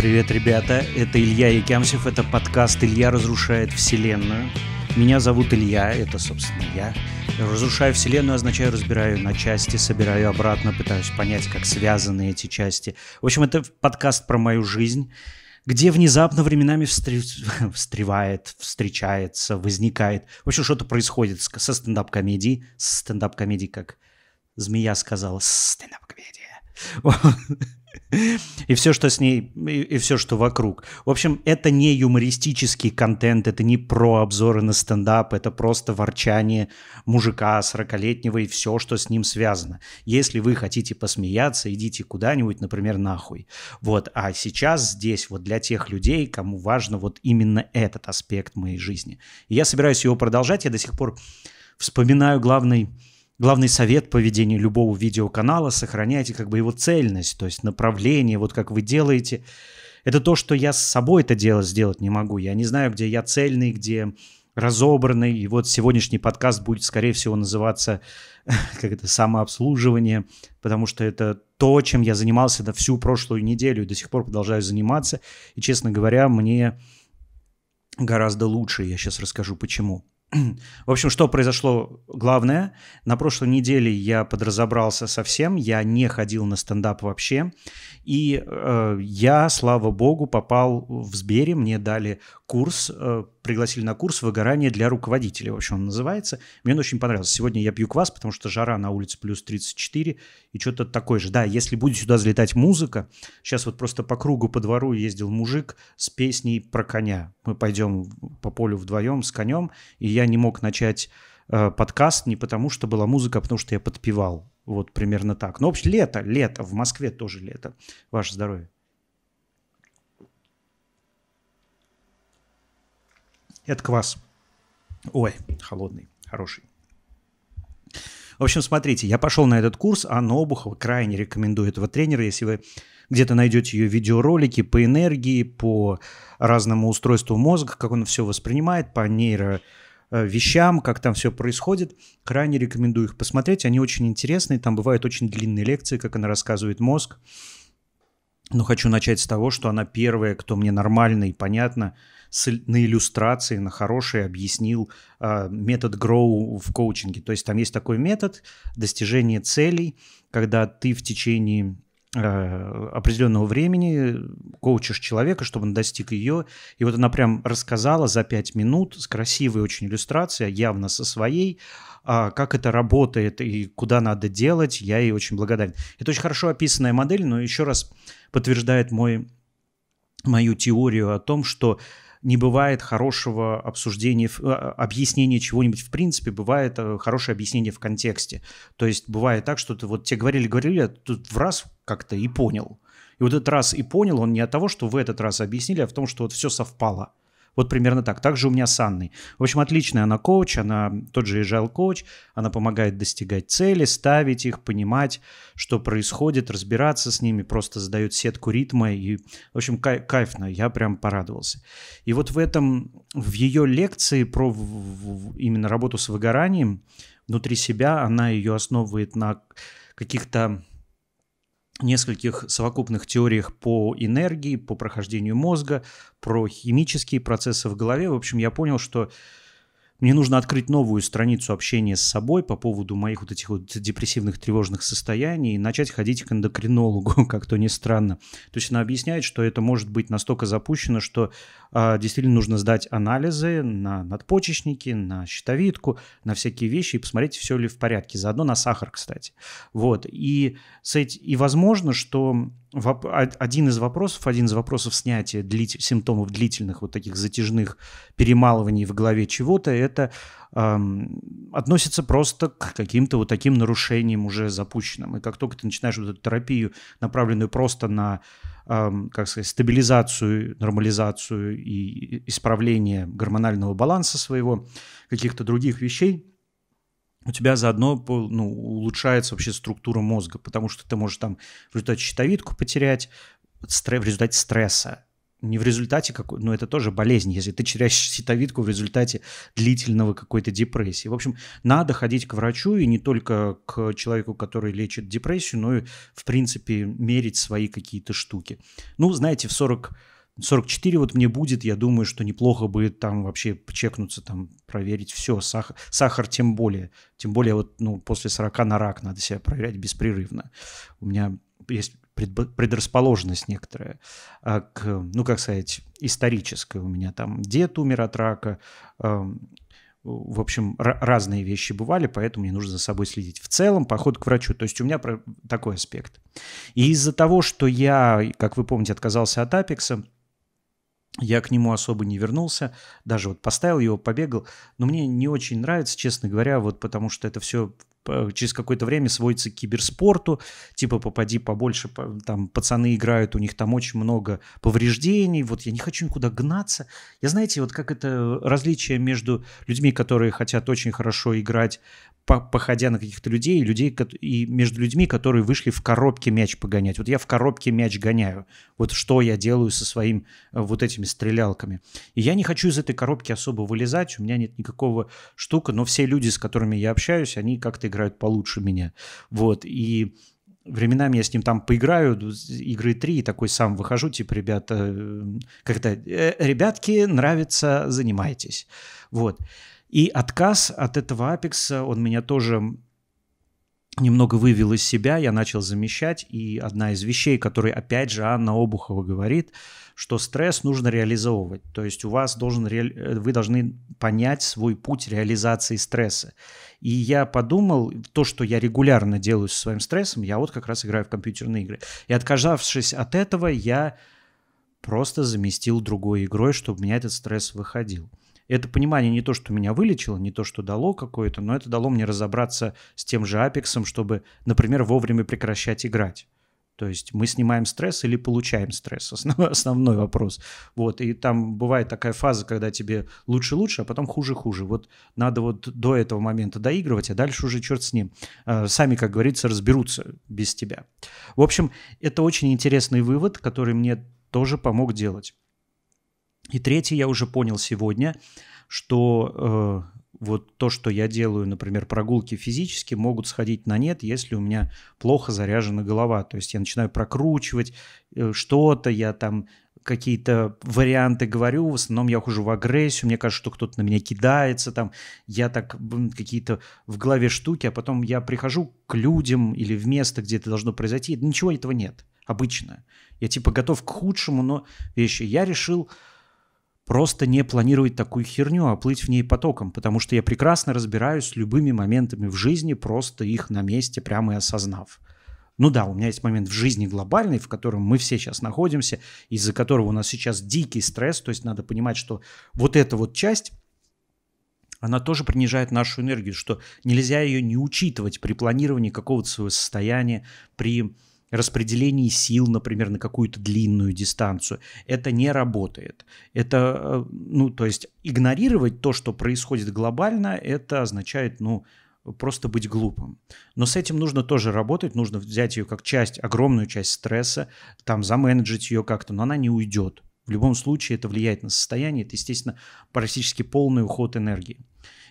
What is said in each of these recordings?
Привет, ребята, это Илья Якямсев, это подкаст «Илья разрушает вселенную». Меня зовут Илья, это, собственно, я. Разрушаю вселенную означает разбираю на части, собираю обратно, пытаюсь понять, как связаны эти части. В общем, это подкаст про мою жизнь, где внезапно временами встр... встревает, встречается, возникает. В общем, что-то происходит со стендап-комедией. Стендап-комедией, как змея сказала, стендап-комедия. и все, что с ней, и, и все, что вокруг. В общем, это не юмористический контент, это не про обзоры на стендап, это просто ворчание мужика 40-летнего и все, что с ним связано. Если вы хотите посмеяться, идите куда-нибудь, например, нахуй. Вот, а сейчас здесь вот для тех людей, кому важно вот именно этот аспект моей жизни. И я собираюсь его продолжать, я до сих пор вспоминаю главный главный совет по ведению любого видеоканала – сохраняйте как бы его цельность, то есть направление, вот как вы делаете. Это то, что я с собой это дело сделать не могу. Я не знаю, где я цельный, где разобранный. И вот сегодняшний подкаст будет, скорее всего, называться как это, самообслуживание, потому что это то, чем я занимался на всю прошлую неделю и до сих пор продолжаю заниматься. И, честно говоря, мне гораздо лучше. Я сейчас расскажу, почему. В общем, что произошло главное? На прошлой неделе я подразобрался совсем, я не ходил на стендап вообще. И э, я, слава богу, попал в Сбере, мне дали курс, э, пригласили на курс «Выгорание для руководителей», в общем, он называется. Мне он очень понравился. Сегодня я пью квас, потому что жара на улице плюс 34 и что-то такое же. Да, если будет сюда залетать музыка, сейчас вот просто по кругу по двору ездил мужик с песней про коня. Мы пойдем по полю вдвоем с конем, и я не мог начать э, подкаст не потому, что была музыка, а потому что я подпевал. Вот примерно так. Но ну, вообще лето, лето. В Москве тоже лето. Ваше здоровье. Это квас. Ой, холодный, хороший. В общем, смотрите, я пошел на этот курс. Анна Обухова крайне рекомендую этого тренера. Если вы где-то найдете ее видеоролики по энергии, по разному устройству мозга, как он все воспринимает, по нейро э, вещам, как там все происходит. Крайне рекомендую их посмотреть. Они очень интересные. Там бывают очень длинные лекции, как она рассказывает мозг. Но хочу начать с того, что она первая, кто мне нормально и понятно – с, на иллюстрации, на хорошие объяснил э, метод Grow в коучинге. То есть там есть такой метод достижения целей, когда ты в течение э, определенного времени коучишь человека, чтобы он достиг ее. И вот она прям рассказала за пять минут с красивой очень иллюстрацией, явно со своей, а, как это работает и куда надо делать. Я ей очень благодарен. Это очень хорошо описанная модель, но еще раз подтверждает мой, мою теорию о том, что не бывает хорошего обсуждения, а, объяснения чего-нибудь в принципе, бывает э, хорошее объяснение в контексте. То есть бывает так, что ты вот тебе говорили-говорили, а тут в раз как-то и понял. И вот этот раз и понял он не от того, что в этот раз объяснили, а в том, что вот все совпало. Вот примерно так. Также у меня с Анной. В общем, отличная она коуч, она тот же agile коуч, она помогает достигать цели, ставить их, понимать, что происходит, разбираться с ними, просто задает сетку ритма. И, в общем, кай- кайфно, я прям порадовался. И вот в этом, в ее лекции про именно работу с выгоранием внутри себя, она ее основывает на каких-то нескольких совокупных теориях по энергии, по прохождению мозга, про химические процессы в голове. В общем, я понял, что мне нужно открыть новую страницу общения с собой по поводу моих вот этих вот депрессивных тревожных состояний и начать ходить к эндокринологу, как то не странно. То есть она объясняет, что это может быть настолько запущено, что э, действительно нужно сдать анализы на надпочечники, на щитовидку, на всякие вещи и посмотреть, все ли в порядке. Заодно на сахар, кстати. Вот. И, и возможно, что один из вопросов, один из вопросов снятия длит, симптомов длительных вот таких затяжных перемалываний в голове чего-то, это эм, относится просто к каким-то вот таким нарушениям уже запущенным. И как только ты начинаешь вот эту терапию, направленную просто на, эм, как сказать, стабилизацию, нормализацию и исправление гормонального баланса своего, каких-то других вещей, у тебя заодно ну, улучшается вообще структура мозга, потому что ты можешь там в результате щитовидку потерять, в результате стресса, не в результате какой, но это тоже болезнь, если ты теряешь щитовидку в результате длительного какой-то депрессии. В общем, надо ходить к врачу и не только к человеку, который лечит депрессию, но и, в принципе, мерить свои какие-то штуки. Ну, знаете, в 40 44 вот мне будет, я думаю, что неплохо бы там вообще чекнуться, там проверить все, сахар, сахар тем более. Тем более вот ну, после 40 на рак надо себя проверять беспрерывно. У меня есть предрасположенность некоторая а, к, ну, как сказать, историческая. У меня там дед умер от рака, в общем, разные вещи бывали, поэтому мне нужно за собой следить. В целом, поход к врачу, то есть у меня такой аспект. И из-за того, что я, как вы помните, отказался от Апекса, я к нему особо не вернулся, даже вот поставил его, побегал, но мне не очень нравится, честно говоря, вот потому что это все через какое-то время сводится к киберспорту, типа попади побольше, там пацаны играют, у них там очень много повреждений, вот я не хочу никуда гнаться. Я знаете, вот как это различие между людьми, которые хотят очень хорошо играть, по походя на каких-то людей, людей, и между людьми, которые вышли в коробке мяч погонять. Вот я в коробке мяч гоняю. Вот что я делаю со своим э, вот этими стрелялками. И я не хочу из этой коробки особо вылезать, у меня нет никакого штука, но все люди, с которыми я общаюсь, они как-то играют получше меня. Вот, и временами я с ним там поиграю, игры три и такой сам выхожу, типа, ребята, э, когда э, ребятки, нравится, занимайтесь. Вот. И отказ от этого Apex, он меня тоже немного вывел из себя, я начал замещать, и одна из вещей, которые опять же Анна Обухова говорит, что стресс нужно реализовывать. То есть у вас должен, э, вы должны понять свой путь реализации стресса. И я подумал, то, что я регулярно делаю со своим стрессом, я вот как раз играю в компьютерные игры. И отказавшись от этого, я просто заместил другой игрой, чтобы у меня этот стресс выходил. Это понимание не то, что меня вылечило, не то, что дало какое-то, но это дало мне разобраться с тем же Апексом, чтобы, например, вовремя прекращать играть. То есть мы снимаем стресс или получаем стресс? Основной, основной вопрос. Вот, и там бывает такая фаза, когда тебе лучше-лучше, а потом хуже-хуже. Вот надо вот до этого момента доигрывать, а дальше уже черт с ним. А, сами, как говорится, разберутся без тебя. В общем, это очень интересный вывод, который мне тоже помог делать. И третий я уже понял сегодня, что э, вот то, что я делаю, например, прогулки физически, могут сходить на нет, если у меня плохо заряжена голова. То есть я начинаю прокручивать э, что-то, я там какие-то варианты говорю, в основном я хожу в агрессию, мне кажется, что кто-то на меня кидается, там, я так какие-то в голове штуки, а потом я прихожу к людям или в место, где это должно произойти, ничего этого нет обычно. Я типа готов к худшему, но вещи. Я решил просто не планировать такую херню, а плыть в ней потоком, потому что я прекрасно разбираюсь с любыми моментами в жизни, просто их на месте прямо и осознав. Ну да, у меня есть момент в жизни глобальный, в котором мы все сейчас находимся, из-за которого у нас сейчас дикий стресс, то есть надо понимать, что вот эта вот часть, она тоже принижает нашу энергию, что нельзя ее не учитывать при планировании какого-то своего состояния, при распределении сил, например, на какую-то длинную дистанцию. Это не работает. Это, э, ну, то есть игнорировать то, что происходит глобально, это означает, ну, просто быть глупым. Но с этим нужно тоже работать, нужно взять ее как часть, огромную часть стресса, там заменеджить ее как-то, но она не уйдет. В любом случае это влияет на состояние, это, естественно, практически полный уход энергии.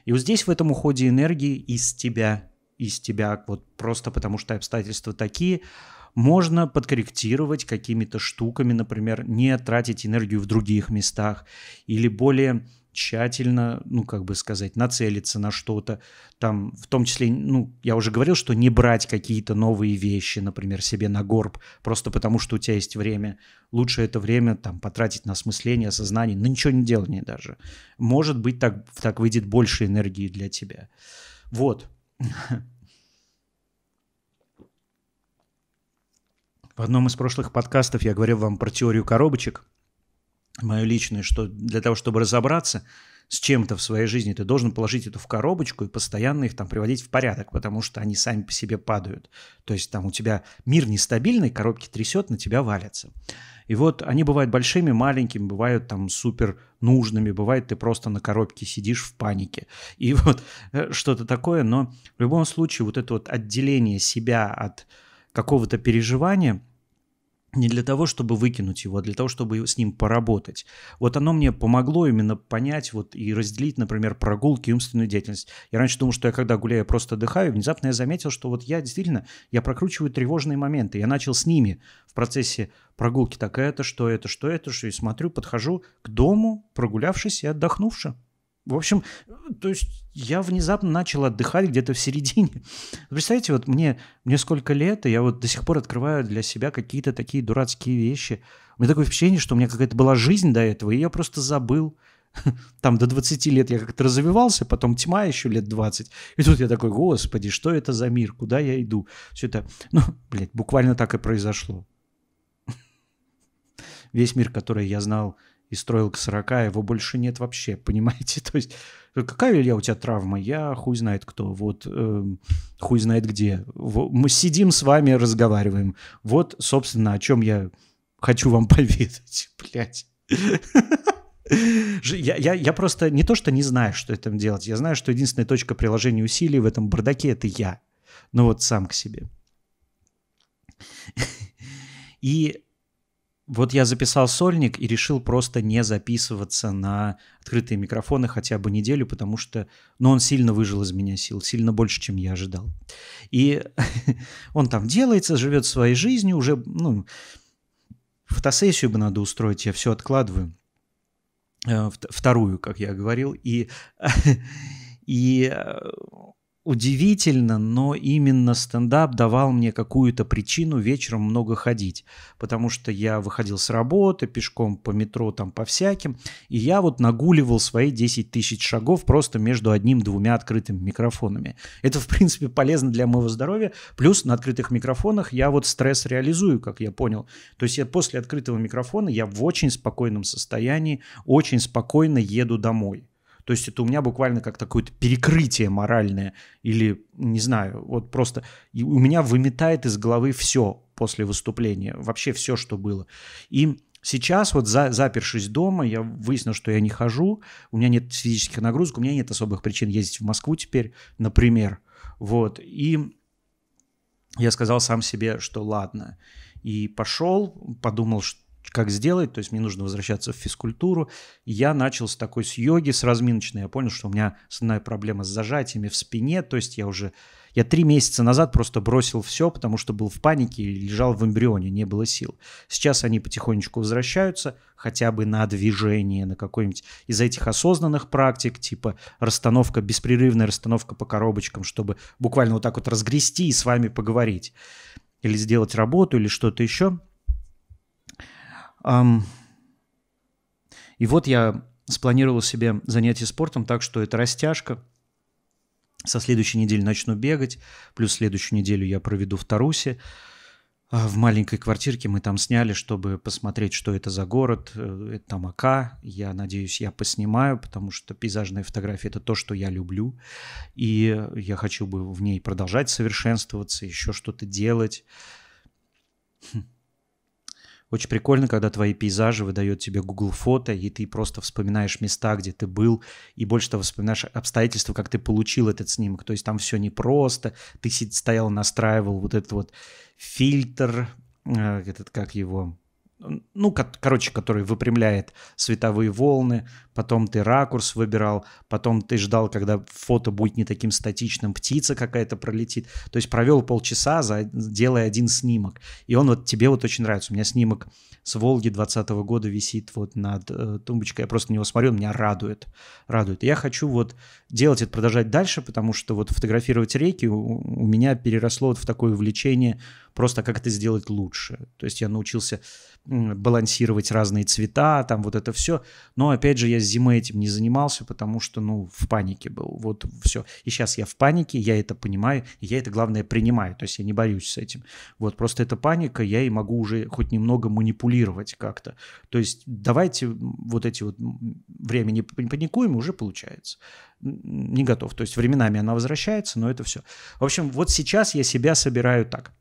И вот здесь в этом уходе энергии из тебя, из тебя, вот просто потому что обстоятельства такие – можно подкорректировать какими-то штуками, например, не тратить энергию в других местах или более тщательно, ну, как бы сказать, нацелиться на что-то. Там, в том числе, ну, я уже говорил, что не брать какие-то новые вещи, например, себе на горб, просто потому что у тебя есть время. Лучше это время там потратить на осмысление, осознание, на ничего не делание даже. Может быть, так, так выйдет больше энергии для тебя. Вот. В одном из прошлых подкастов я говорил вам про теорию коробочек, мою личную, что для того, чтобы разобраться с чем-то в своей жизни, ты должен положить это в коробочку и постоянно их там приводить в порядок, потому что они сами по себе падают. То есть там у тебя мир нестабильный, коробки трясет, на тебя валятся. И вот они бывают большими, маленькими, бывают там супер нужными, бывает ты просто на коробке сидишь в панике. И вот э, что-то такое, но в любом случае вот это вот отделение себя от какого-то переживания – не для того, чтобы выкинуть его, а для того, чтобы с ним поработать. Вот оно мне помогло именно понять вот и разделить, например, прогулки и умственную деятельность. Я раньше думал, что я когда гуляю, просто отдыхаю, внезапно я заметил, что вот я действительно, я прокручиваю тревожные моменты. Я начал с ними в процессе прогулки. Так это, что это, что это, что и смотрю, подхожу к дому, прогулявшись и отдохнувши. В общем, то есть я внезапно начал отдыхать где-то в середине. Представляете, вот мне, мне сколько лет, и я вот до сих пор открываю для себя какие-то такие дурацкие вещи. У меня такое впечатление, что у меня какая-то была жизнь до этого, и я просто забыл. Там до 20 лет я как-то развивался, потом тьма еще лет 20. И тут я такой, господи, что это за мир, куда я иду? Все это, ну, блядь, буквально так и произошло. Весь мир, который я знал – и строил к 40, его больше нет вообще, понимаете? То есть э, какая, Илья, у тебя травма? Я хуй знает кто, вот э, хуй знает где. Мы сидим с вами, разговариваем. Вот, собственно, о чем я хочу вам поведать, блядь. Я, я, я просто не то, что не знаю, что это делать. Я знаю, что единственная точка приложения усилий в этом бардаке – это я. Ну вот сам к себе. И вот я записал сольник и решил просто не записываться на открытые микрофоны хотя бы неделю, потому что, ну, он сильно выжил из меня сил, сильно больше, чем я ожидал. И он там делается, живет своей жизнью, уже, ну, фотосессию бы надо устроить, я все откладываю. Э, вторую, как я говорил. И, и э, удивительно, но именно стендап давал мне какую-то причину вечером много ходить, потому что я выходил с работы, пешком по метро, там по всяким, и я вот нагуливал свои 10 тысяч шагов просто между одним-двумя открытыми микрофонами. Это, в принципе, полезно для моего здоровья, плюс на открытых микрофонах я вот стресс реализую, как я понял. То есть я после открытого микрофона я в очень спокойном состоянии, очень спокойно еду домой. То есть это у меня буквально как такое-то перекрытие моральное или, не знаю, вот просто у меня выметает из головы все после выступления, вообще все, что было. И Сейчас вот за, запершись дома, я выяснил, что я не хожу, у меня нет физических нагрузок, у меня нет особых причин ездить в Москву теперь, например. Вот, и я сказал сам себе, что ладно. И пошел, подумал, что как сделать, то есть мне нужно возвращаться в физкультуру. я начал с такой с йоги, с разминочной. Я понял, что у меня основная проблема с зажатиями в спине, то есть я уже я три месяца назад просто бросил все, потому что был в панике и лежал в эмбрионе, не было сил. Сейчас они потихонечку возвращаются, хотя бы на движение, на какой-нибудь из этих осознанных практик, типа расстановка, беспрерывная расстановка по коробочкам, чтобы буквально вот так вот разгрести и с вами поговорить. Или сделать работу, или что-то еще. И вот я спланировал себе занятие спортом так, что это растяжка. Со следующей недели начну бегать, плюс следующую неделю я проведу в Тарусе. А, в маленькой квартирке мы там сняли, чтобы посмотреть, что это за город. Э, это там Ака. Я надеюсь, я поснимаю, потому что пейзажная фотография – это то, что я люблю. И я хочу бы в ней продолжать совершенствоваться, еще что-то делать. Хм. Очень прикольно, когда твои пейзажи выдает тебе Google фото, и ты просто вспоминаешь места, где ты был, и больше того вспоминаешь обстоятельства, как ты получил этот снимок. То есть там все непросто, ты стоял, настраивал вот этот вот фильтр, э, этот как его, ну, короче, который выпрямляет световые волны, потом ты ракурс выбирал, потом ты ждал, когда фото будет не таким статичным, птица какая-то пролетит. То есть провел полчаса, за, делая один снимок. И он вот тебе вот очень нравится. У меня снимок с «Волги» 20 года висит вот над э, тумбочкой. Я просто на него смотрю, он меня радует. Радует. И я хочу вот делать это, продолжать дальше, потому что вот фотографировать реки у, у меня переросло вот в такое увлечение просто а как это сделать лучше. То есть я научился балансировать разные цвета, там вот это все. Но опять же, я с зимы этим не занимался, потому что, ну, в панике был. Вот все. И сейчас я в панике, я это понимаю, и я это, главное, принимаю. То есть я не борюсь с этим. Вот просто эта паника, я и могу уже хоть немного манипулировать как-то. То есть давайте вот эти вот время не паникуем, уже получается. Не готов. То есть временами она возвращается, но это все. В общем, вот сейчас я себя собираю так.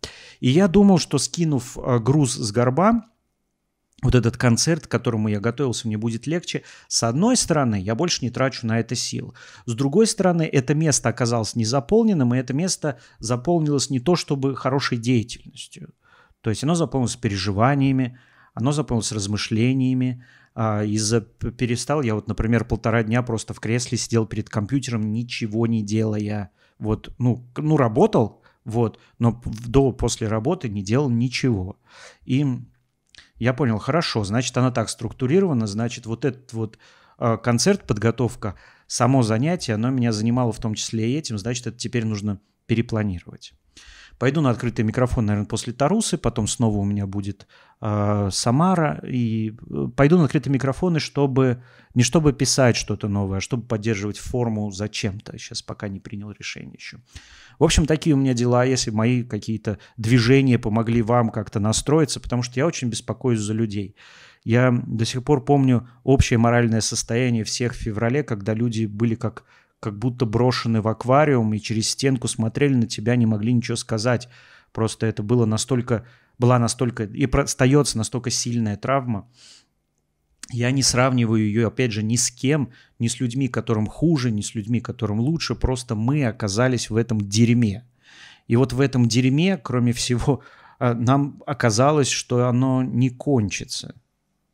И я думал, что скинув э, груз с горба, вот этот концерт, к которому я готовился, мне будет легче. С одной стороны, я больше не трачу на это сил. С другой стороны, это место оказалось незаполненным, и это место заполнилось не то чтобы хорошей деятельностью. То есть оно заполнилось переживаниями, оно заполнилось размышлениями. А, из-за перестал я вот, например, полтора дня просто в кресле сидел перед компьютером, ничего не делая. Вот, ну, ну работал, вот, но до, после работы не делал ничего. И я понял, хорошо, значит, она так структурирована, значит, вот этот вот э, концерт, подготовка, само занятие, оно меня занимало в том числе и этим, значит, это теперь нужно перепланировать. Пойду на открытый микрофон, наверное, после Тарусы, потом снова у меня будет э, Самара, и э, пойду на открытые микрофоны, чтобы не чтобы писать что-то новое, а чтобы поддерживать форму зачем-то. Сейчас пока не принял решение еще. В общем, такие у меня дела, если мои какие-то движения помогли вам как-то настроиться, потому что я очень беспокоюсь за людей. Я до сих пор помню общее моральное состояние всех в феврале, когда люди были как как будто брошены в аквариум и через стенку смотрели на тебя, не могли ничего сказать. Просто это было настолько, была настолько, и остается настолько сильная травма. Я не сравниваю ее, опять же, ни с кем, ни с людьми, которым хуже, ни с людьми, которым лучше. Просто мы оказались в этом дерьме. И вот в этом дерьме, кроме всего, а, нам оказалось, что оно не кончится.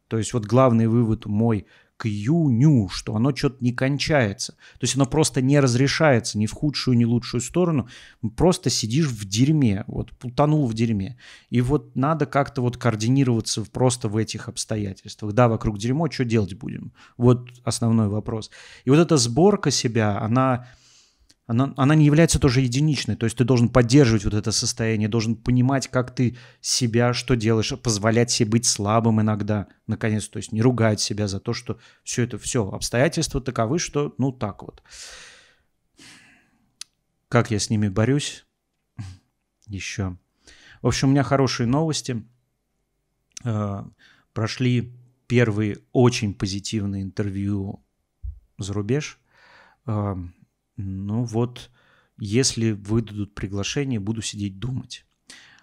То есть вот главный вывод мой – к июню, что оно что-то не кончается. То есть оно просто не разрешается ни в худшую, ни в лучшую сторону. Просто сидишь в дерьме, вот утонул в дерьме. И вот надо как-то вот координироваться просто в этих обстоятельствах. Да, вокруг дерьмо, что делать будем? Вот основной вопрос. И вот эта сборка себя, она она, она не является тоже единичной. То есть ты должен поддерживать вот это состояние, должен понимать, как ты себя, что делаешь, позволять себе быть слабым иногда, наконец. То есть не ругать себя за то, что все это, все, обстоятельства таковы, что ну так вот. Как я с ними борюсь? Еще. В общем, у меня хорошие новости. Э, прошли первые очень позитивные интервью за рубеж э, ну вот, если выдадут приглашение, буду сидеть думать.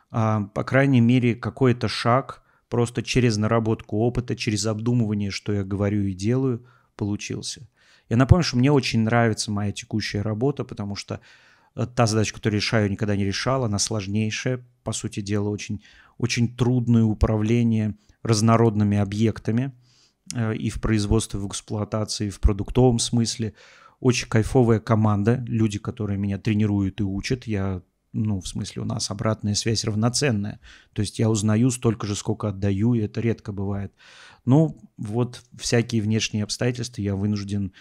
А, по крайней мере, какой-то шаг просто через наработку опыта, через обдумывание, что я говорю и делаю, получился. Я напомню, что мне очень нравится моя текущая работа, потому что э, та задача, которую решаю, никогда не решала, она сложнейшая, по сути дела, очень, очень трудное управление разнородными объектами э, и в производстве, и в эксплуатации, и в продуктовом смысле. Очень кайфовая команда, люди, которые меня тренируют и учат. Я ну, в смысле, у нас обратная связь равноценная. То есть я узнаю столько же, сколько отдаю, и это редко бывает. Ну, вот всякие внешние обстоятельства я вынужден,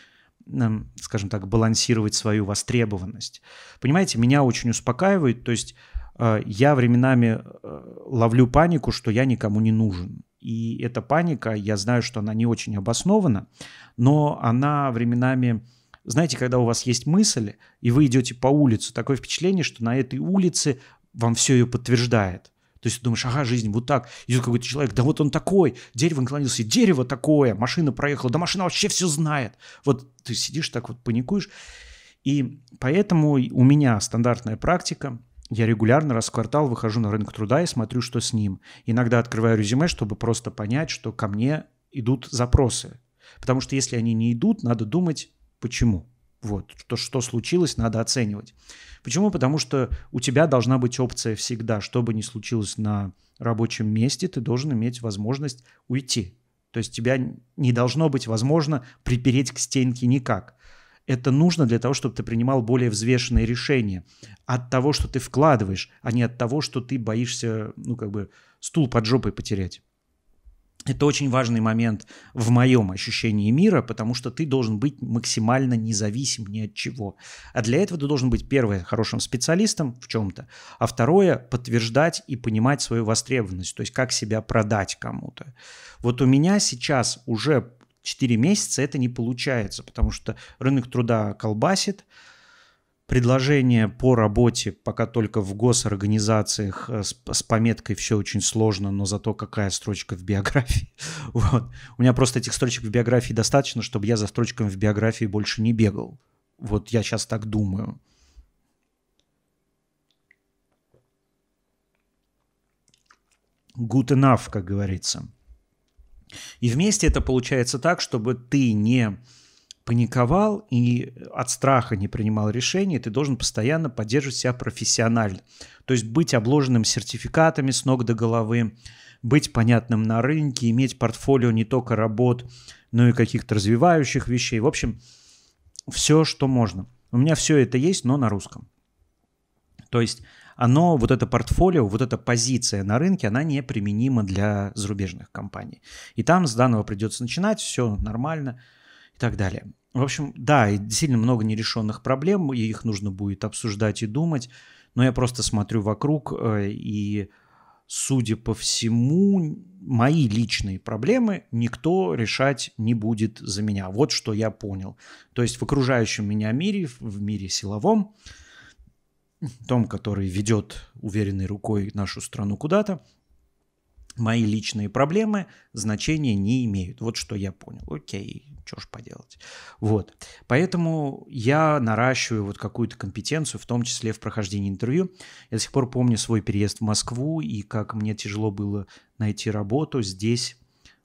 эм, скажем так, балансировать свою востребованность. Понимаете, меня очень успокаивает, то есть э, я временами э, ловлю панику, что я никому не нужен. И эта паника, я знаю, что она не очень обоснована, но она временами знаете, когда у вас есть мысль, и вы идете по улице, такое впечатление, что на этой улице вам все ее подтверждает. То есть ты думаешь, ага, жизнь вот так. Идет какой-то человек, да вот он такой, дерево наклонился, дерево такое, машина проехала, да машина вообще все знает. Вот ты сидишь так вот, паникуешь. И поэтому у меня стандартная практика – я регулярно раз в квартал выхожу на рынок труда и смотрю, что с ним. Иногда открываю резюме, чтобы просто понять, что ко мне идут запросы. Потому что если они не идут, надо думать, почему. Вот, то, что случилось, надо оценивать. Почему? Потому что у тебя должна быть опция всегда, что бы ни случилось на рабочем месте, ты должен иметь возможность уйти. То есть тебя не должно быть возможно припереть к стенке никак. Это нужно для того, чтобы ты принимал более взвешенные решения от того, что ты вкладываешь, а не от того, что ты боишься, ну, как бы, стул под жопой потерять. Это очень важный момент в моем ощущении мира, потому что ты должен быть максимально независим ни от чего. А для этого ты должен быть, первое, хорошим специалистом в чем-то, а второе, подтверждать и понимать свою востребованность, то есть как себя продать кому-то. Вот у меня сейчас уже 4 месяца это не получается, потому что рынок труда колбасит, предложения по работе пока только в госорганизациях э, с, с пометкой «все очень сложно», но зато какая строчка в биографии. Вот. У меня просто этих строчек в биографии достаточно, чтобы я за строчками в биографии больше не бегал. Вот я сейчас так думаю. Good enough, как говорится. И вместе это получается так, чтобы ты не паниковал и от страха не принимал решений, ты должен постоянно поддерживать себя профессионально. То есть быть обложенным сертификатами с ног до головы, быть понятным на рынке, иметь портфолио не только работ, но и каких-то развивающих вещей. В общем, все, что можно. У меня все это есть, но на русском. То есть оно, вот это портфолио, вот эта позиция на рынке, она не применима для зарубежных компаний. И там с данного придется начинать, все нормально и так далее. В общем, да, действительно много нерешенных проблем, и их нужно будет обсуждать и думать. Но я просто смотрю вокруг, э, и, судя по всему, мои личные проблемы никто решать не будет за меня. Вот что я понял. То есть в окружающем меня мире, в мире силовом, том, который ведет уверенной рукой нашу страну куда-то, мои личные проблемы значения не имеют. Вот что я понял. Окей, что ж поделать. Вот. Поэтому я наращиваю вот какую-то компетенцию, в том числе в прохождении интервью. Я до сих пор помню свой переезд в Москву и как мне тяжело было найти работу здесь,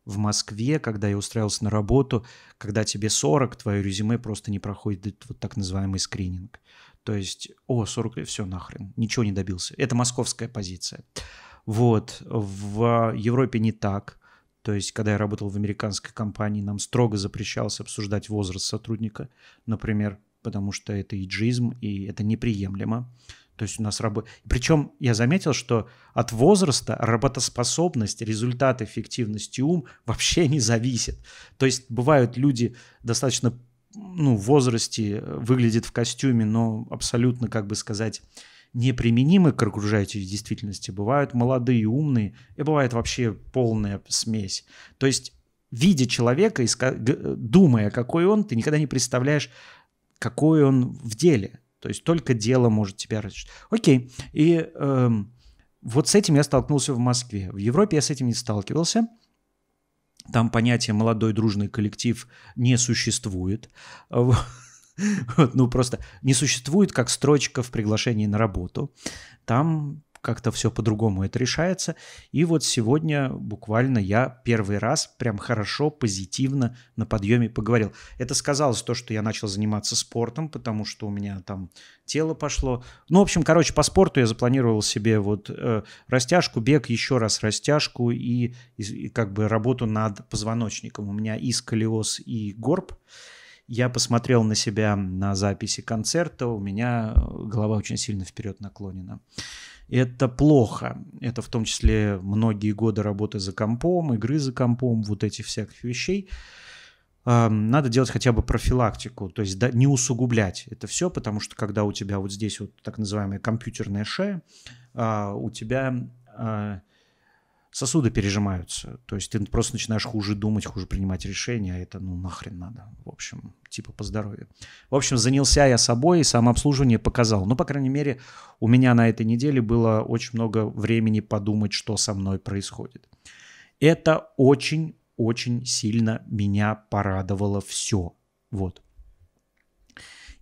в Москве, когда я устраивался на работу, когда тебе 40, твое резюме просто не проходит вот так называемый скрининг. То есть, о, 40 лет, все нахрен, ничего не добился. Это московская позиция. Вот. В Европе не так. То есть, когда я работал в американской компании, нам строго запрещалось обсуждать возраст сотрудника, например, потому что это иджизм, и это неприемлемо. То есть у нас работа... Причем я заметил, что от возраста работоспособность, результат, эффективность и ум вообще не зависит. То есть бывают люди достаточно ну, в возрасте, э, выглядят в костюме, но абсолютно, как бы сказать, неприменимы к окружающей действительности, бывают молодые, умные, и бывает вообще полная смесь. То есть, видя человека, думая, какой он, ты никогда не представляешь, какой он в деле. То есть только дело может тебя разрешить. Окей. И эм, вот с этим я столкнулся в Москве. В Европе я с этим не сталкивался. Там понятие «молодой дружный коллектив» не существует. Э, Вот, ну, просто не существует как строчка в приглашении на работу. Там как-то все по-другому это решается. И вот сегодня буквально я первый раз прям хорошо, позитивно на подъеме поговорил. Это сказалось то, что я начал заниматься спортом, потому что у меня там тело пошло. Ну, в общем, короче, по спорту я запланировал себе вот э, растяжку, бег, еще раз растяжку и, и, и как бы работу над позвоночником. У меня и сколиоз, и горб. Я посмотрел на себя на записи концерта, у меня э, голова очень сильно вперед наклонена. Это плохо. Это в том числе многие годы работы за компом, игры за компом, вот этих всяких вещей надо делать хотя бы профилактику, то есть да, не усугублять это все, потому что когда у тебя вот здесь вот так называемая компьютерная шея, а, у тебя а, сосуды пережимаются. То есть ты просто начинаешь хуже думать, хуже принимать решения, а это ну нахрен надо. В общем, типа по здоровью. В общем, занялся я собой и самообслуживание показал. Ну, по крайней мере, у меня на этой неделе было очень много времени подумать, что со мной происходит. Это очень-очень сильно меня порадовало все. Вот.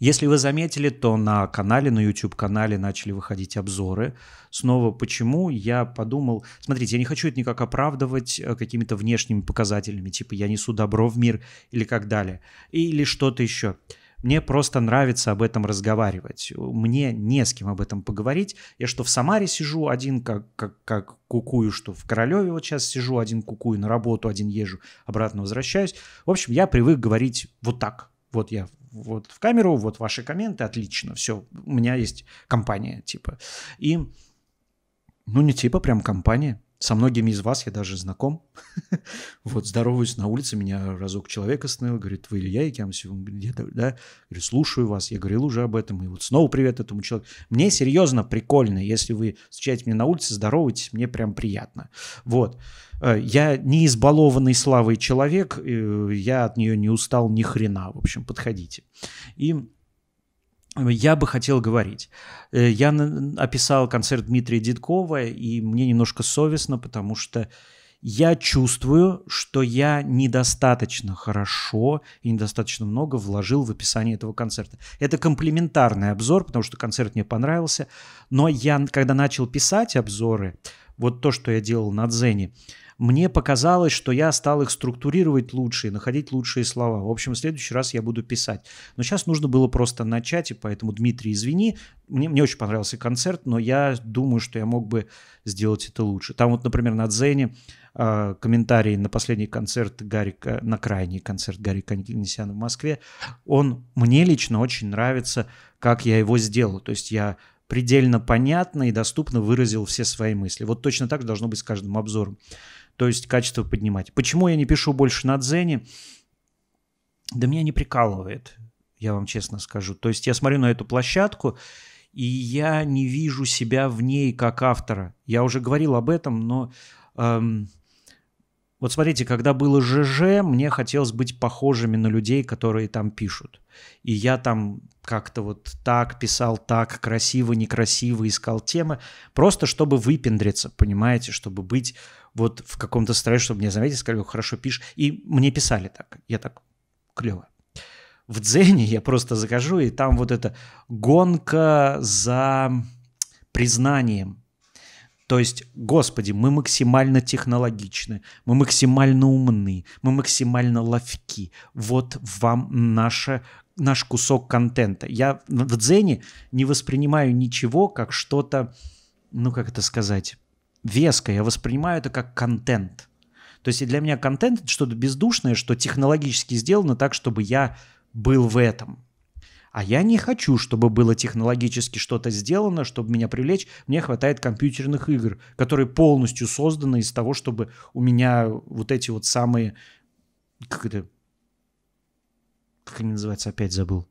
Если вы заметили, то на канале, на YouTube-канале начали выходить обзоры. Снова почему? Я подумал... Смотрите, я не хочу это никак оправдывать э, какими-то внешними показателями, типа «я несу добро в мир» или как далее, или что-то еще. Мне просто нравится об этом разговаривать. Мне не с кем об этом поговорить. Я что в Самаре сижу один, как, как, как кукую, что в Королеве вот сейчас сижу один кукую, на работу один езжу, обратно возвращаюсь. В общем, я привык говорить вот так. Вот я вот в камеру, вот ваши комменты, отлично, все, у меня есть компания, типа. И, ну, не типа, прям компания. Со многими из вас я даже знаком. вот здороваюсь на улице, меня разок человек остановил, говорит, вы Илья Якимович? Он говорит, да. Говорю, слушаю вас, я говорил уже об этом. И вот снова привет этому человеку. Мне серьезно прикольно, если вы встречаете меня на улице, здороваетесь, мне прям приятно. Вот. Э, я не избалованный славой человек, э, я от нее не устал ни хрена, в общем, подходите. И я бы хотел говорить. Э, я описал концерт Дмитрия Дедкова, и мне немножко совестно, потому что я чувствую, что я недостаточно хорошо и недостаточно много вложил в описание этого концерта. Это комплементарный обзор, потому что концерт мне понравился, но я, когда начал писать обзоры, вот то, что я делал на Дзене, мне показалось, что я стал их структурировать лучше находить лучшие слова. В общем, в следующий раз я буду писать. Но сейчас нужно было просто начать, и поэтому, Дмитрий, извини. Мне, мне очень понравился концерт, но я думаю, что я мог бы сделать это лучше. Там вот, например, на Дзене э, комментарий на последний концерт Гарика, на крайний концерт Гарика Анисяна в Москве. Он мне лично очень нравится, как я его сделал. То есть я предельно понятно и доступно выразил все свои мысли. Вот точно так же должно быть с каждым обзором то есть качество поднимать. Почему я не пишу больше на Дзене? Да меня не прикалывает, я вам честно скажу. То есть я смотрю на эту площадку, и я не вижу себя в ней как автора. Я уже говорил об этом, но... Эм, вот смотрите, когда было ЖЖ, мне хотелось быть похожими на людей, которые там пишут. И я там как-то вот так писал, так, красиво, некрасиво искал темы, просто чтобы выпендриться, понимаете, чтобы быть вот в каком-то строю, чтобы меня заметили, сказали, хорошо пишешь. И мне писали так. Я так, клево. В Дзене я просто закажу, и там вот эта гонка за признанием. То есть, господи, мы максимально технологичны, мы максимально умны, мы максимально ловки. Вот вам наша наш кусок контента. Я в Дзене не воспринимаю ничего как что-то, ну как это сказать, веско, я воспринимаю это как контент. То есть для меня контент это что-то бездушное, что технологически сделано так, чтобы я был в этом. А я не хочу, чтобы было технологически что-то сделано, чтобы меня привлечь. Мне хватает компьютерных игр, которые полностью созданы из того, чтобы у меня вот эти вот самые... Как это... Как они называются? Опять забыл.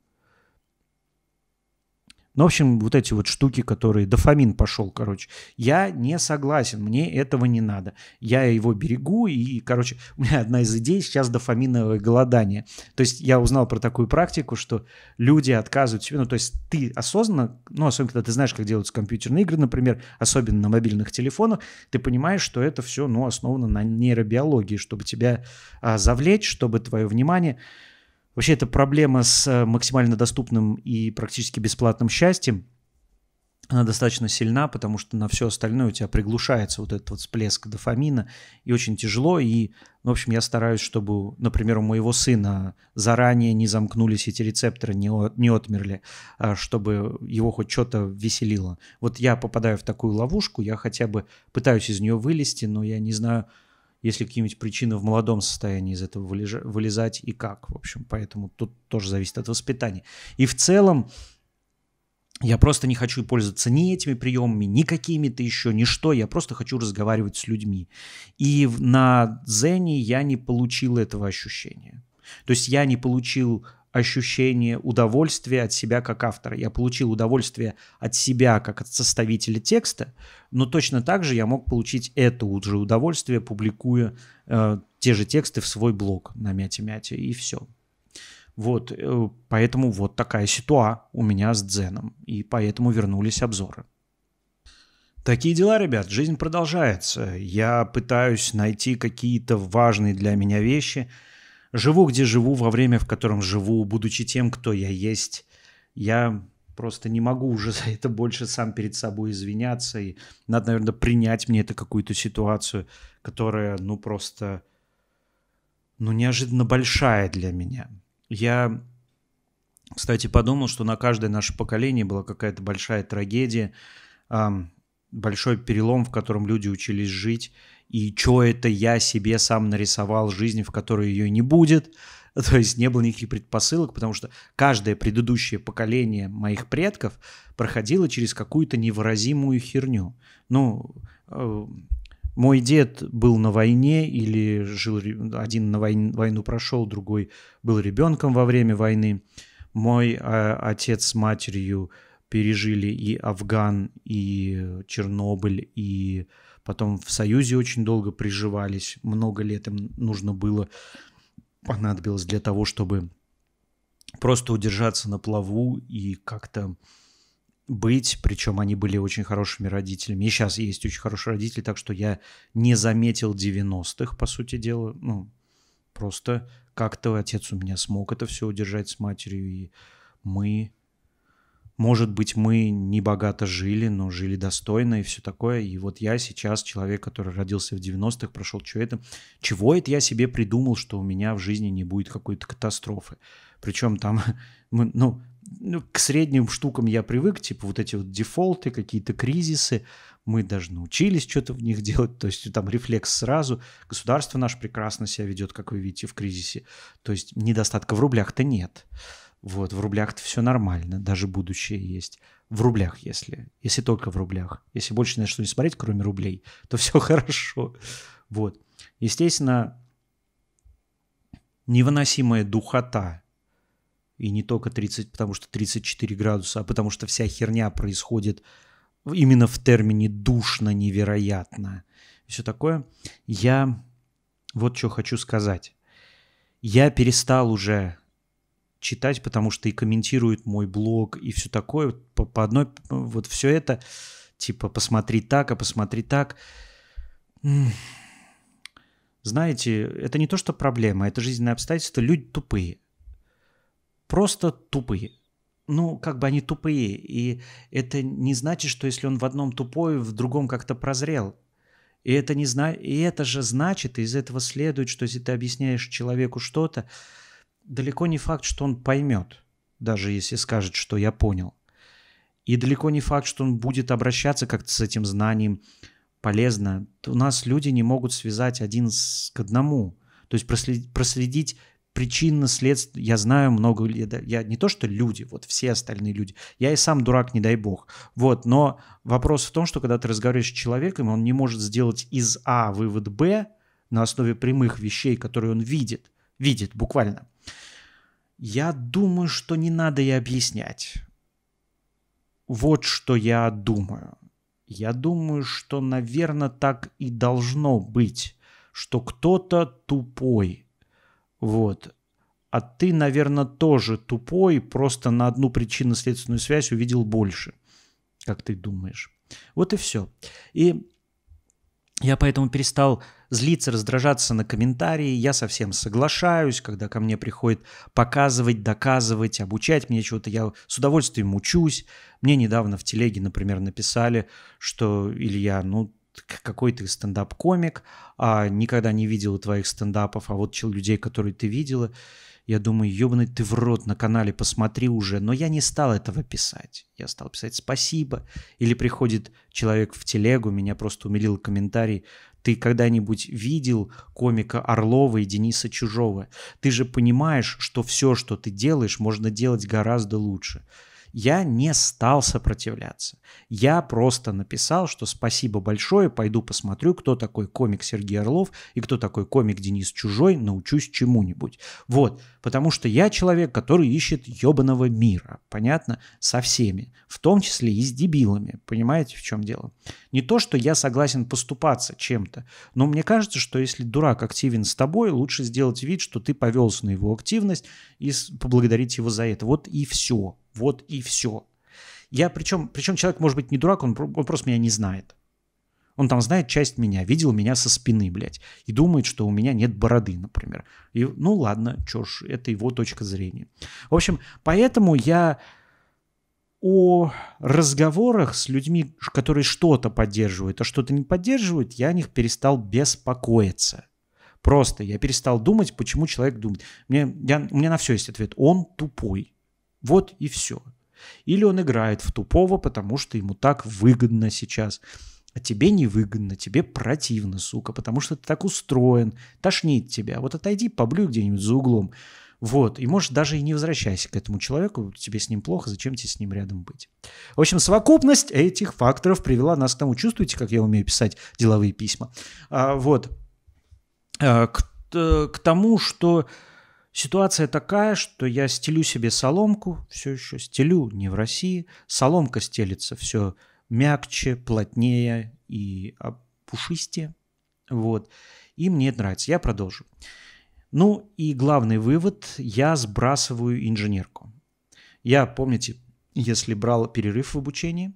Ну, в общем, вот эти вот штуки, которые... Дофамин пошел, короче. Я не согласен, мне этого не надо. Я его берегу, и, короче, у меня одна из идей сейчас дофаминовое голодание. То есть я узнал про такую практику, что люди отказывают себе... Ну, то есть ты осознанно, ну, особенно когда ты знаешь, как делаются компьютерные игры, например, особенно на мобильных телефонах, ты понимаешь, что это все, ну, основано на нейробиологии, чтобы тебя а, завлечь, чтобы твое внимание... Вообще эта проблема с э, максимально доступным и практически бесплатным счастьем, она достаточно сильна, потому что на все остальное у тебя приглушается вот этот вот всплеск дофамина, и очень тяжело, и, в общем, я стараюсь, чтобы, например, у моего сына заранее не замкнулись эти рецепторы, не, не отмерли, а чтобы его хоть что-то веселило. Вот я попадаю в такую ловушку, я хотя бы пытаюсь из нее вылезти, но я не знаю, есть ли какие-нибудь причины в молодом состоянии из этого вылезать и как, в общем. Поэтому тут тоже зависит от воспитания. И в целом я просто не хочу пользоваться ни этими приемами, ни какими-то еще, ни что. Я просто хочу разговаривать с людьми. И на Дзене я не получил этого ощущения. То есть я не получил ощущение удовольствия от себя как автора. Я получил удовольствие от себя как от составителя текста, но точно так же я мог получить это уже удовольствие, публикуя э, те же тексты в свой блог на мяте-мяте, и все. Вот, э, поэтому вот такая ситуация у меня с дзеном, и поэтому вернулись обзоры. Такие дела, ребят, жизнь продолжается. Я пытаюсь найти какие-то важные для меня вещи – живу, где живу, во время, в котором живу, будучи тем, кто я есть. Я просто не могу уже за это больше сам перед собой извиняться. И надо, наверное, принять мне это какую-то ситуацию, которая, ну, просто, ну, неожиданно большая для меня. Я, кстати, подумал, что на каждое наше поколение была какая-то большая трагедия, большой перелом, в котором люди учились жить и что это я себе сам нарисовал жизнь, в которой ее не будет. То есть не было никаких предпосылок, потому что каждое предыдущее поколение моих предков проходило через какую-то невыразимую херню. Ну, э, мой дед был на войне или жил один на войну, войну прошел, другой был ребенком во время войны. Мой э, отец с матерью пережили и Афган, и Чернобыль, и э, потом в Союзе очень долго приживались, много лет им нужно было, понадобилось для того, чтобы просто удержаться на плаву и как-то быть, причем они были очень хорошими родителями. И сейчас есть очень хорошие родители, так что я не заметил 90-х, по сути дела. Ну, просто как-то отец у меня смог это все удержать с матерью, и мы может быть, мы не богато жили, но жили достойно и все такое. И вот я сейчас, человек, который родился в 90-х, прошел что это, чего это я себе придумал, что у меня в жизни не будет какой-то катастрофы. Причем там, мы ну, ну, к средним штукам я привык, типа вот эти вот дефолты, какие-то кризисы, мы даже научились что-то в них делать, то есть там рефлекс сразу, государство наше прекрасно себя ведет, как вы видите, в кризисе, то есть недостатка в рублях-то нет. Вот, в рублях-то все нормально, даже будущее есть. В рублях, если. Если только в рублях. Если больше на что не смотреть, кроме рублей, то все хорошо. Вот. Естественно, невыносимая духота. И не только 30, потому что 34 градуса, а потому что вся херня происходит именно в термине душно невероятно. все такое. Я вот что хочу сказать. Я перестал уже читать, потому что и комментирует мой блог, и все такое. По, по одной, вот все это, типа, посмотри так, а посмотри так. Знаете, это не то, что проблема, это жизненные обстоятельство, Люди тупые. Просто тупые ну, как бы они тупые. И это не значит, что если он в одном тупой, в другом как-то прозрел. И это, не зна... и это же значит, из этого следует, что если ты объясняешь человеку что-то, далеко не факт, что он поймет, даже если скажет, что я понял. И далеко не факт, что он будет обращаться как-то с этим знанием полезно. У нас люди не могут связать один с, к одному. То есть проследить, проследить причинно следствие. Я знаю много, я не то что люди, вот все остальные люди. Я и сам дурак, не дай бог. Вот, но вопрос в том, что когда ты разговариваешь с человеком, он не может сделать из А вывод Б на основе прямых вещей, которые он видит видит буквально. Я думаю, что не надо и объяснять. Вот что я думаю. Я думаю, что, наверное, так и должно быть, что кто-то тупой. Вот. А ты, наверное, тоже тупой, просто на одну причинно-следственную связь увидел больше, как ты думаешь. Вот и все. И я поэтому перестал злиться, раздражаться на комментарии. Я совсем соглашаюсь, когда ко мне приходит показывать, доказывать, обучать мне чего-то. Я с удовольствием учусь. Мне недавно в телеге, например, написали, что Илья, ну, какой ты стендап-комик, а никогда не видел твоих стендапов, а вот людей, которые ты видела. Я думаю, ебаный ты в рот на канале, посмотри уже. Но я не стал этого писать. Я стал писать спасибо. Или приходит человек в телегу, меня просто умилил комментарий, ты когда-нибудь видел комика Орлова и Дениса Чужого? Ты же понимаешь, что все, что ты делаешь, можно делать гораздо лучше. Я не стал сопротивляться. Я просто написал, что спасибо большое, пойду посмотрю, кто такой комик Сергей Орлов и кто такой комик Денис Чужой, научусь чему-нибудь. Вот, потому что я человек, который ищет ебаного мира, понятно, со всеми, в том числе и с дебилами, понимаете, в чем дело? Не то, что я согласен поступаться чем-то, но мне кажется, что если дурак активен с тобой, лучше сделать вид, что ты повелся на его активность и поблагодарить его за это. Вот и все. Вот и все. Я причем, причем человек может быть не дурак, он, он просто меня не знает. Он там знает часть меня, видел меня со спины, блядь, и думает, что у меня нет бороды, например. И, ну ладно, чё ж, это его точка зрения. В общем, поэтому я о разговорах с людьми, которые что-то поддерживают, а что-то не поддерживают, я о них перестал беспокоиться. Просто я перестал думать, почему человек думает. Мне, я, у меня на все есть ответ. Он тупой. Вот и все. Или он играет в тупого, потому что ему так выгодно сейчас. А тебе не выгодно, тебе противно, сука, потому что ты так устроен, тошнит тебя. Вот отойди, поблю где-нибудь за углом. Вот, и может даже и не возвращайся к этому человеку, тебе с ним плохо, зачем тебе с ним рядом быть. В общем, совокупность этих факторов привела нас к тому, чувствуете, как я умею писать деловые письма, а, вот, а, к, э, к тому, что Ситуация такая, что я стелю себе соломку, все еще стелю, не в России. Соломка стелится все мягче, плотнее и пушистее. Вот. И мне нравится. Я продолжу. Ну и главный вывод. Я сбрасываю инженерку. Я, помните, если брал перерыв в обучении,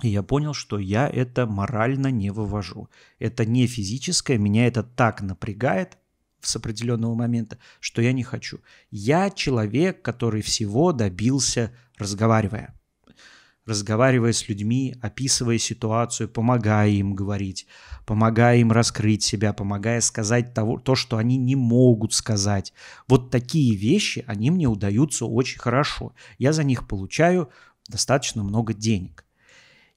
я понял, что я это морально не вывожу. Это не физическое, меня это так напрягает, с определенного момента, что я не хочу. Я человек, который всего добился, разговаривая. Разговаривая с людьми, описывая ситуацию, помогая им говорить, помогая им раскрыть себя, помогая сказать того, то, что они не могут сказать. Вот такие вещи, они мне удаются очень хорошо. Я за них получаю достаточно много денег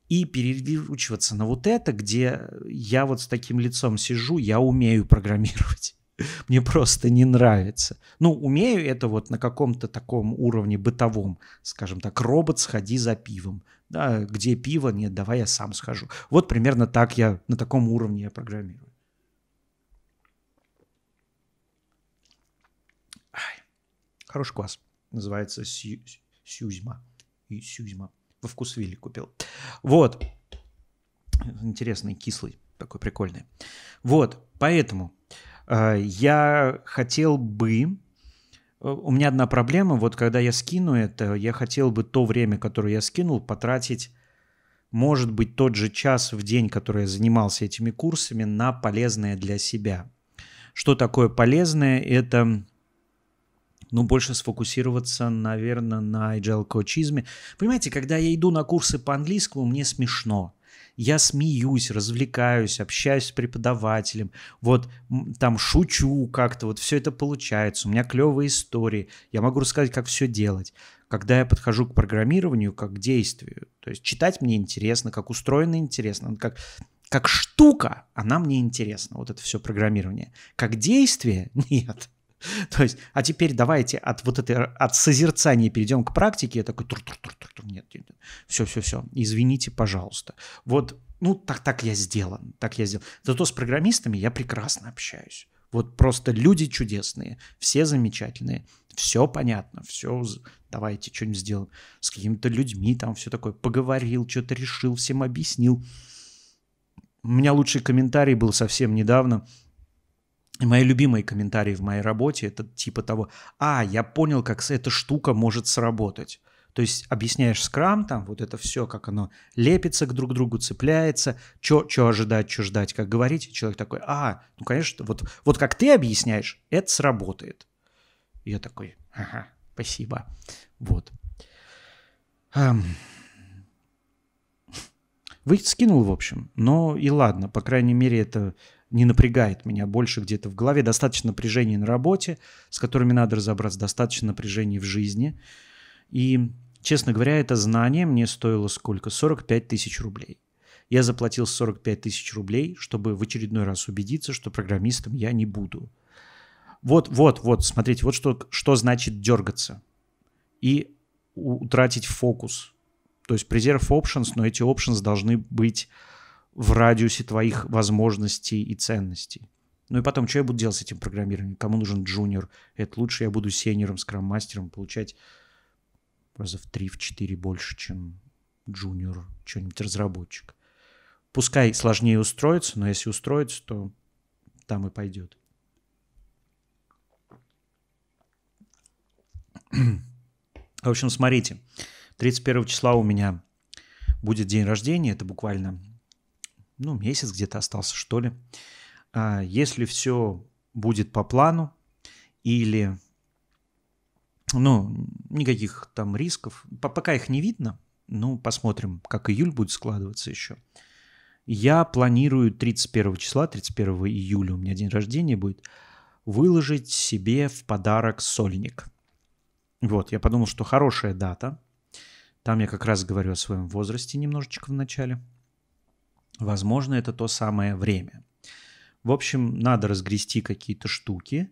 и переучиваться на вот это, где я вот с таким лицом сижу, я умею программировать. мне просто не нравится. Ну, умею это вот на каком-то таком уровне бытовом, скажем так, робот, сходи за пивом. Да, где пиво? Нет, давай я сам схожу. Вот примерно так я, на таком уровне я программирую. Ай, хороший класс. Называется Сью, Сюзьма. И Сюзьма. Во вкус вкусвилле купил. Вот. Интересный, кислый такой прикольный. Вот, поэтому Э, я хотел бы... Э, у меня одна проблема, вот когда я скину это, я хотел бы то время, которое я скинул, потратить, может быть, тот же час в день, который я занимался этими курсами, на полезное для себя. Что такое полезное? Это ну, больше сфокусироваться, наверное, на agile коучизме. Понимаете, когда я иду на курсы по английскому, мне смешно я смеюсь, развлекаюсь, общаюсь с преподавателем, вот там шучу как-то, вот все это получается, у меня клевые истории, я могу рассказать, как все делать. Когда я подхожу к программированию как к действию, то есть читать мне интересно, как устроено интересно, ну, как как штука, она мне интересна, вот это все программирование. Как действие, нет. То есть, а теперь давайте от вот этой, от созерцания перейдем к практике. Я такой, тур -тур -тур -тур -тур, нет, нет, все, все, все, извините, пожалуйста. Вот, ну, так, так я сделан, так я сделал. Зато с программистами я прекрасно общаюсь. Вот просто люди чудесные, все замечательные, все понятно, все, давайте что-нибудь сделаем. С какими-то людьми там все такое, поговорил, что-то решил, всем объяснил. У меня лучший комментарий был совсем недавно – Мои любимые комментарии в моей работе это типа того, а, я понял, как эта штука может сработать. То есть объясняешь скрам, там вот это все, как оно лепится к друг другу, цепляется, что ожидать, что ждать, как говорить. Человек такой, а, ну, конечно, вот, вот как ты объясняешь, это сработает. Я такой, ага, спасибо. Вот. Вы скинул, в общем. Но и ладно, по крайней мере, это не напрягает меня больше где-то в голове. Достаточно напряжений на работе, с которыми надо разобраться, достаточно напряжений в жизни. И, честно говоря, это знание мне стоило сколько? 45 тысяч рублей. Я заплатил 45 тысяч рублей, чтобы в очередной раз убедиться, что программистом я не буду. Вот, вот, вот, смотрите, вот что, что значит дергаться и утратить фокус. То есть preserve options, но эти options должны быть в радиусе твоих возможностей и ценностей. Ну и потом, что я буду делать с этим программированием? Кому нужен джуниор? Это лучше я буду сеньором, скрам-мастером, получать раза в три, в четыре больше, чем джуниор, что-нибудь разработчик. Пускай сложнее устроиться, но если устроиться, то там и пойдет. В общем, смотрите, 31 числа у меня будет день рождения, это буквально ну, месяц где-то остался, что ли. А, если все будет по плану или, ну, никаких там рисков, пока их не видно, ну, посмотрим, как июль будет складываться еще. Я планирую 31 числа, 31 июля, у меня день рождения будет, выложить себе в подарок сольник. Вот, я подумал, что хорошая дата. Там я как раз говорю о своем возрасте немножечко в начале – Возможно, это то самое время. В общем, надо разгрести какие-то штуки.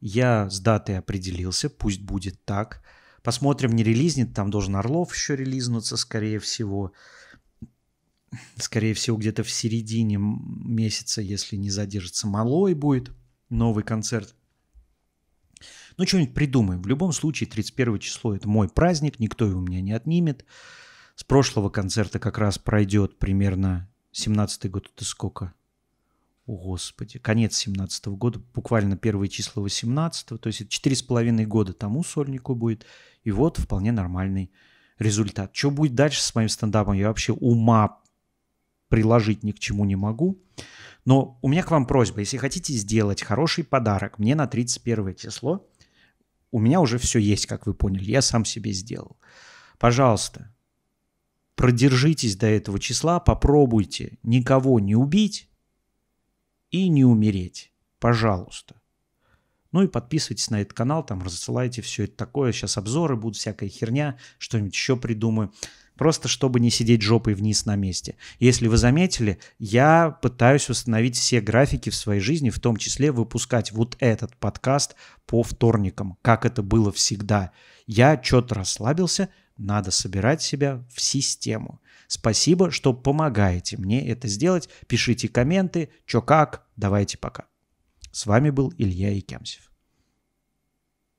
Я с датой определился, пусть будет так. Посмотрим, не релизнет, там должен Орлов еще релизнуться, скорее всего. Скорее всего, где-то в середине месяца, если не задержится, Малой будет, новый концерт. Ну, что-нибудь придумаем. В любом случае, 31 число – это мой праздник, никто его у меня не отнимет. С прошлого концерта как раз пройдет примерно 17-й год это сколько? О, Господи, конец 17 -го года, буквально первые числа 18 -го, то есть это 4,5 года тому сольнику будет, и вот вполне нормальный результат. Что будет дальше с моим стендапом, я вообще ума приложить ни к чему не могу. Но у меня к вам просьба, если хотите сделать хороший подарок мне на 31 число, у меня уже все есть, как вы поняли, я сам себе сделал. Пожалуйста, Продержитесь до этого числа, попробуйте никого не убить и не умереть. Пожалуйста. Ну и подписывайтесь на этот канал, там рассылайте все это такое. Сейчас обзоры будут, всякая херня, что-нибудь еще придумаю. Просто чтобы не сидеть жопой вниз на месте. Если вы заметили, я пытаюсь установить все графики в своей жизни, в том числе выпускать вот этот подкаст по вторникам, как это было всегда. Я что-то расслабился, надо собирать себя в систему. Спасибо, что помогаете мне это сделать. Пишите комменты, чё как, давайте пока. С вами был Илья Якемсев.